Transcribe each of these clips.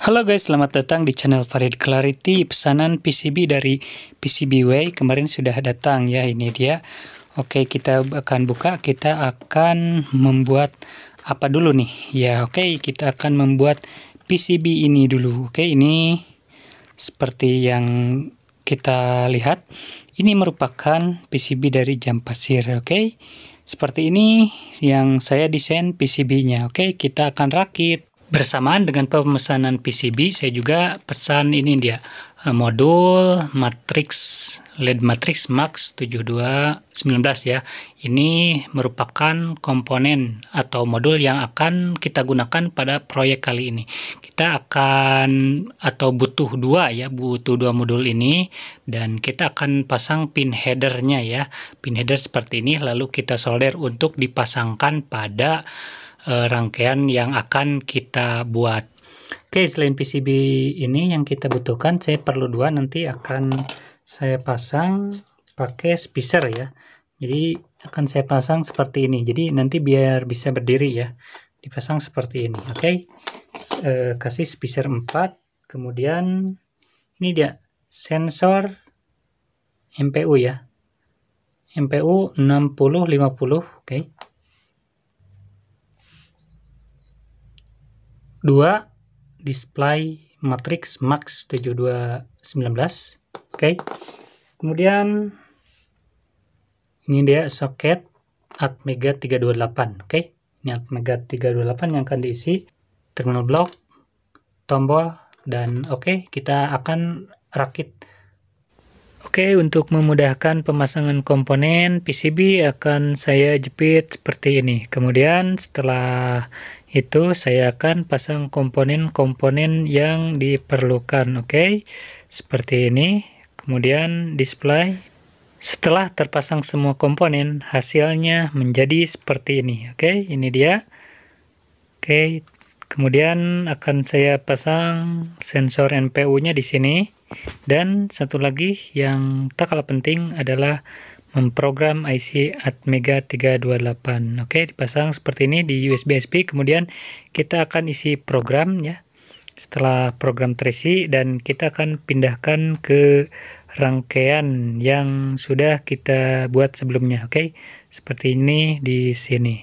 Halo guys, selamat datang di channel Farid Clarity, pesanan PCB dari PCBWay kemarin sudah datang ya, ini dia. Oke, kita akan buka, kita akan membuat apa dulu nih? Ya, oke, kita akan membuat PCB ini dulu. Oke, ini seperti yang kita lihat, ini merupakan PCB dari jam pasir, oke. Seperti ini yang saya desain PCB-nya, oke, kita akan rakit bersamaan dengan pemesanan PCB saya juga pesan ini dia eh, modul matrix LED matrix Max 7219 ya ini merupakan komponen atau modul yang akan kita gunakan pada proyek kali ini kita akan atau butuh dua ya butuh dua modul ini dan kita akan pasang pin headernya ya pin header seperti ini lalu kita solder untuk dipasangkan pada Eh, rangkaian yang akan kita buat. Oke, selain PCB ini yang kita butuhkan, saya perlu dua nanti akan saya pasang pakai spacer ya. Jadi akan saya pasang seperti ini. Jadi nanti biar bisa berdiri ya. Dipasang seperti ini. Oke. E, kasih spacer 4. Kemudian ini dia sensor MPU ya. MPU 6050, oke. Okay. 2 display matrix max 7219 oke okay. kemudian ini dia soket atmega 328 oke okay. ini atmega 328 yang akan diisi terminal block tombol dan oke okay, kita akan rakit oke okay, untuk memudahkan pemasangan komponen PCB akan saya jepit seperti ini kemudian setelah itu saya akan pasang komponen-komponen yang diperlukan oke okay? seperti ini kemudian display setelah terpasang semua komponen hasilnya menjadi seperti ini oke okay? ini dia oke okay. kemudian akan saya pasang sensor NPU nya di sini dan satu lagi yang tak kalah penting adalah memprogram IC Atmega 328 oke dipasang seperti ini di USB SP kemudian kita akan isi program ya setelah program terisi dan kita akan pindahkan ke rangkaian yang sudah kita buat sebelumnya oke seperti ini di sini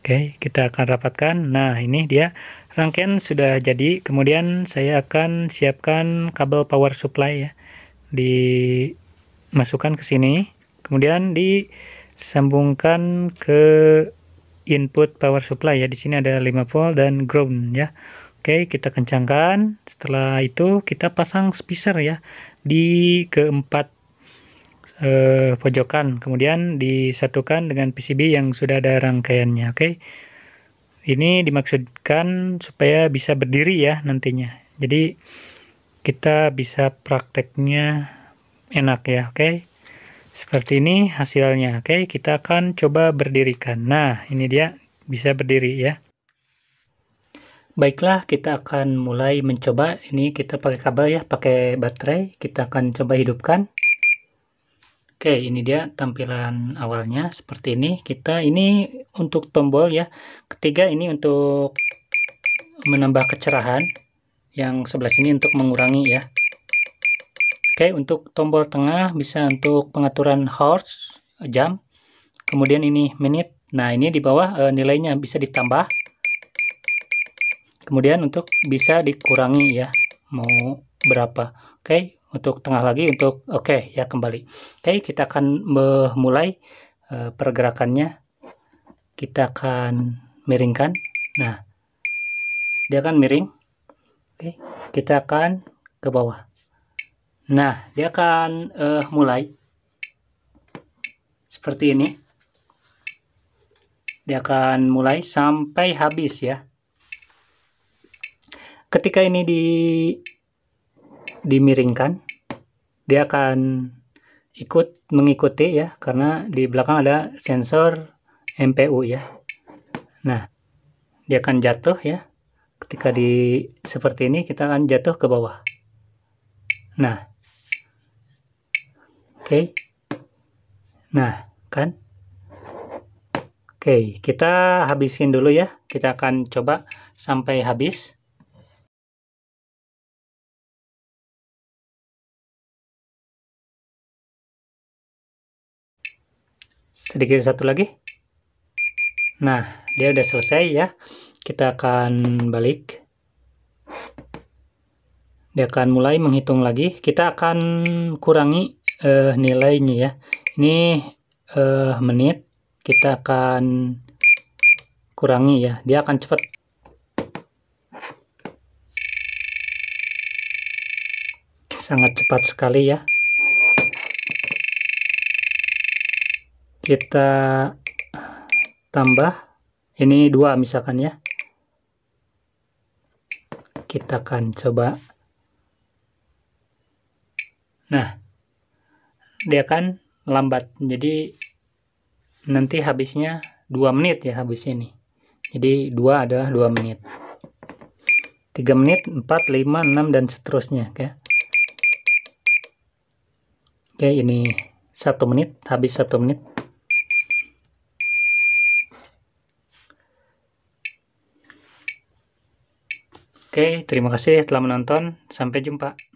oke kita akan rapatkan nah ini dia rangkaian sudah jadi kemudian saya akan siapkan kabel power supply ya dimasukkan ke sini kemudian disambungkan ke input power supply ya di sini ada 5 volt dan ground ya Oke kita kencangkan setelah itu kita pasang spacer ya di keempat eh, pojokan kemudian disatukan dengan PCB yang sudah ada rangkaiannya oke ini dimaksudkan supaya bisa berdiri ya nantinya jadi kita bisa prakteknya enak ya oke seperti ini hasilnya. Oke, kita akan coba berdirikan. Nah, ini dia bisa berdiri ya. Baiklah, kita akan mulai mencoba. Ini kita pakai kabel ya, pakai baterai. Kita akan coba hidupkan. Oke, ini dia tampilan awalnya seperti ini. Kita ini untuk tombol ya. Ketiga ini untuk menambah kecerahan. Yang sebelah sini untuk mengurangi ya. Oke, untuk tombol tengah bisa untuk pengaturan hours, jam. Kemudian ini menit. Nah, ini di bawah e, nilainya bisa ditambah. Kemudian untuk bisa dikurangi ya, mau berapa. Oke, untuk tengah lagi untuk oke okay, ya kembali. Oke, kita akan memulai e, pergerakannya. Kita akan miringkan. Nah, dia akan miring. Oke, kita akan ke bawah. Nah, dia akan uh, mulai seperti ini. Dia akan mulai sampai habis ya. Ketika ini di dimiringkan, dia akan ikut mengikuti ya karena di belakang ada sensor MPU ya. Nah, dia akan jatuh ya. Ketika di seperti ini kita akan jatuh ke bawah. Nah, Oke. Okay. Nah, kan? Oke, okay, kita habisin dulu ya. Kita akan coba sampai habis. Sedikit satu lagi. Nah, dia udah selesai ya. Kita akan balik dia akan mulai menghitung lagi. Kita akan kurangi uh, nilainya ya. Ini uh, menit kita akan kurangi ya. Dia akan cepat. Sangat cepat sekali ya. Kita tambah ini dua misalkan ya. Kita akan coba Nah, dia akan lambat jadi nanti habisnya 2 menit ya habisnya ini jadi 2 adalah 2 menit 3 menit 4 5 6 dan seterusnya oke okay. okay, ini 1 menit habis 1 menit Oke, okay, terima kasih telah menonton. Sampai jumpa.